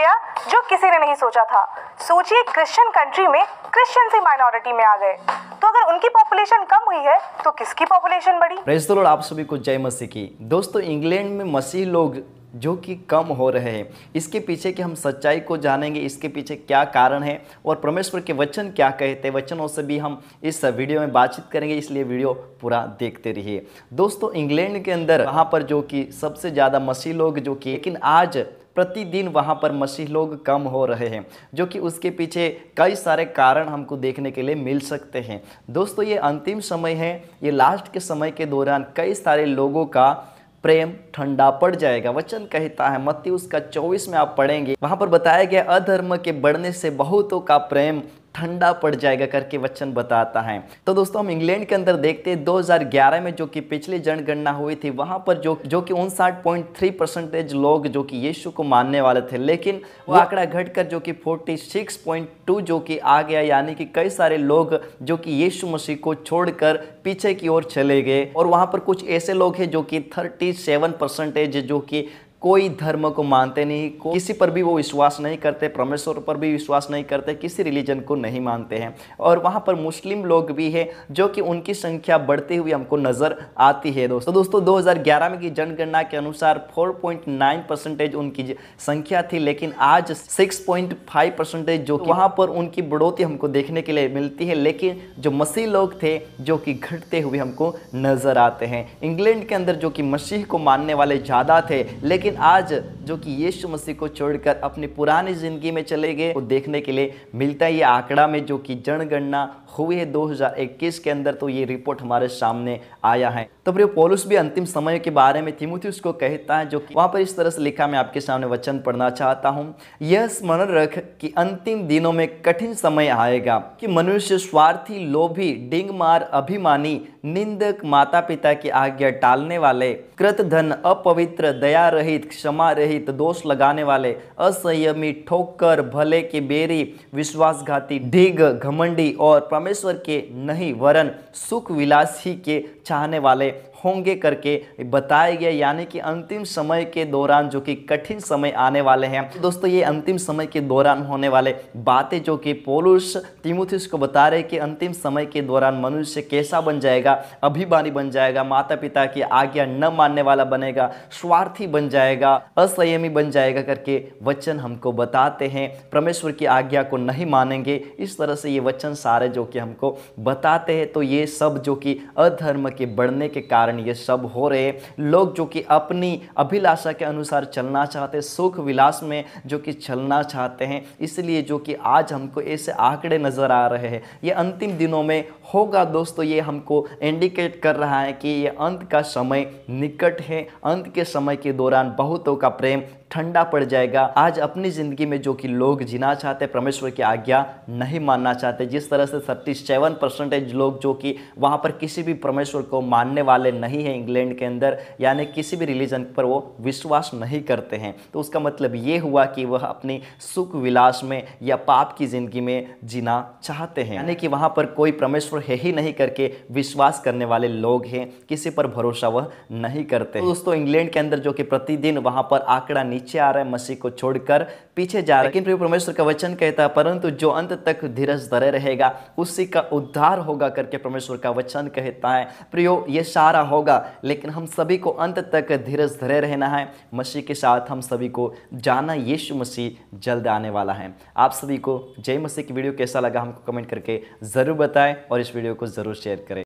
गया जो किसी ने नहीं सोचा था सोचिए क्रिश्चियन कंट्री में क्रिश्चियन से माइनॉरिटी में आ गए तो अगर उनकी पॉपुलेशन कम हुई है तो किसकी पॉपुलेशन बढ़ी प्रेस आप सभी को जय मसीह की दोस्तों इंग्लैंड में मसीह लोग जो कि कम हो रहे हैं इसके पीछे की हम सच्चाई को जानेंगे इसके पीछे क्या कारण है और परमेश्वर के वचन क्या कहते हैं वचनों से भी हम इस वीडियो में बातचीत करेंगे इसलिए वीडियो पूरा देखते रहिए दोस्तों इंग्लैंड के अंदर वहाँ पर जो कि सबसे ज़्यादा मसीह लोग जो कि लेकिन आज प्रतिदिन वहाँ पर मसीह लोग कम हो रहे हैं जो कि उसके पीछे कई सारे कारण हमको देखने के लिए मिल सकते हैं दोस्तों ये अंतिम समय है ये लास्ट के समय के दौरान कई सारे लोगों का प्रेम ठंडा पड़ जाएगा वचन कहता है मत्ती उसका चौबीस में आप पढ़ेंगे वहाँ पर बताया गया अधर्म के बढ़ने से बहुतों का प्रेम ठंडा पड़ जाएगा करके वचन बताता है तो दोस्तों हम इंग्लैंड के अंदर देखते हैं 2011 में जो कि पिछली जनगणना हुई थी वहां पर जो जो कि उनसाठ पॉइंट थ्री परसेंटेज लोग जो कि यीशु को मानने वाले थे लेकिन वो आंकड़ा घटकर जो कि 46.2 जो कि आ गया यानी कि कई सारे लोग जो कि यीशु मसीह को छोड़कर पीछे की ओर चले गए और वहां पर कुछ ऐसे लोग हैं जो कि थर्टी परसेंटेज जो कि कोई धर्म को मानते नहीं किसी पर भी वो विश्वास नहीं करते परमेश्वर पर भी विश्वास नहीं करते किसी रिलीजन को नहीं मानते हैं और वहाँ पर मुस्लिम लोग भी हैं जो कि उनकी संख्या बढ़ती हुई हमको नज़र आती है दोस्तों तो दोस्तों 2011 में की जनगणना के अनुसार 4.9 परसेंटेज उनकी संख्या थी लेकिन आज 6.5 परसेंटेज जो वहाँ पर उनकी बढ़ोतरी हमको देखने के लिए मिलती है लेकिन जो मसीह लोग थे जो कि घटते हुए हमको नज़र आते हैं इंग्लैंड के अंदर जो कि मसीह को मानने वाले ज़्यादा थे लेकिन लेकिन आज जो कि यीशु मसीह को छोड़कर अपनी पुरानी ज़िंदगी में चले गए वो देखने के लिए मिलता है ये आंकड़ा में जो कि जनगणना हुई है 2021 के अंदर तो ये रिपोर्ट हमारे सामने आया है तो फिर पोलुस भी अंतिम समय के बारे में थिमुथी उसको कहता है जो कि वहाँ पर इस तरह से लिखा मैं आपके सामने वचन पढ़ना चाहता हूँ यह स्मरण रख कि अंतिम दिनों में कठिन समय आएगा कि मनुष्य स्वार्थी लोभी डिंग मार अभिमानी निंदक माता पिता की आज्ञा टालने वाले कृत धन अपवित्र दया रही रहित क्षमा रहित तो दोष लगाने वाले असंयमी ठोकर भले के बेरी विश्वासघाती ढीग घमंडी और परमेश्वर के नहीं वरन सुख विलास ही के चाहने वाले होंगे करके बताया गया यानी कि अंतिम समय के दौरान जो कि कठिन समय आने वाले हैं दोस्तों ये अंतिम समय के दौरान होने वाले बातें जो कि पोलुष तिमुथिस को बता रहे कि अंतिम समय के दौरान मनुष्य कैसा बन जाएगा अभिमानी बन जाएगा माता पिता की आज्ञा न मानने वाला बनेगा स्वार्थी बन जाएगा असंयमी बन जाएगा करके वचन हमको बताते हैं परमेश्वर की आज्ञा को नहीं मानेंगे इस तरह से ये वचन सारे जो कि हमको बताते हैं तो ये सब जो कि अधर्म के बढ़ने के कारण कारण ये सब हो रहे लोग जो कि अपनी अभिलाषा के अनुसार चलना चाहते सुख विलास में जो कि चलना चाहते हैं इसलिए जो कि आज हमको ऐसे आंकड़े नज़र आ रहे हैं ये अंतिम दिनों में होगा दोस्तों ये हमको इंडिकेट कर रहा है कि ये अंत का समय निकट है अंत के समय के दौरान बहुतों का प्रेम ठंडा पड़ जाएगा आज अपनी ज़िंदगी में जो कि लोग जीना चाहते परमेश्वर की आज्ञा नहीं मानना चाहते जिस तरह से थर्टी सेवन परसेंटेज लोग जो कि वहाँ पर किसी भी परमेश्वर को मानने वाले नहीं है इंग्लैंड के अंदर यानी किसी भी रिलीजन पर वो विश्वास नहीं करते हैं तो उसका मतलब ये हुआ कि वह अपनी सुख विलास में या पाप की ज़िंदगी में जीना चाहते हैं यानी कि वहाँ पर कोई परमेश्वर है ही नहीं करके विश्वास करने वाले लोग हैं किसी पर भरोसा वह नहीं करते तो दोस्तों इंग्लैंड के अंदर जो कि प्रतिदिन वहाँ पर आंकड़ा नीचे आ रहा है मसीह को छोड़कर पीछे जा रहा है लेकिन परमेश्वर का वचन कहता है परंतु जो अंत तक धीरज धरे रहेगा उसी का उद्धार होगा करके परमेश्वर का वचन कहता है प्रियो ये सारा होगा लेकिन हम सभी को अंत तक धीरज धरे रहना है मसीह के साथ हम सभी को जाना यीशु मसीह जल्द आने वाला है आप सभी को जय मसीह की वीडियो कैसा लगा हमको कमेंट करके ज़रूर बताएं और इस वीडियो को ज़रूर शेयर करें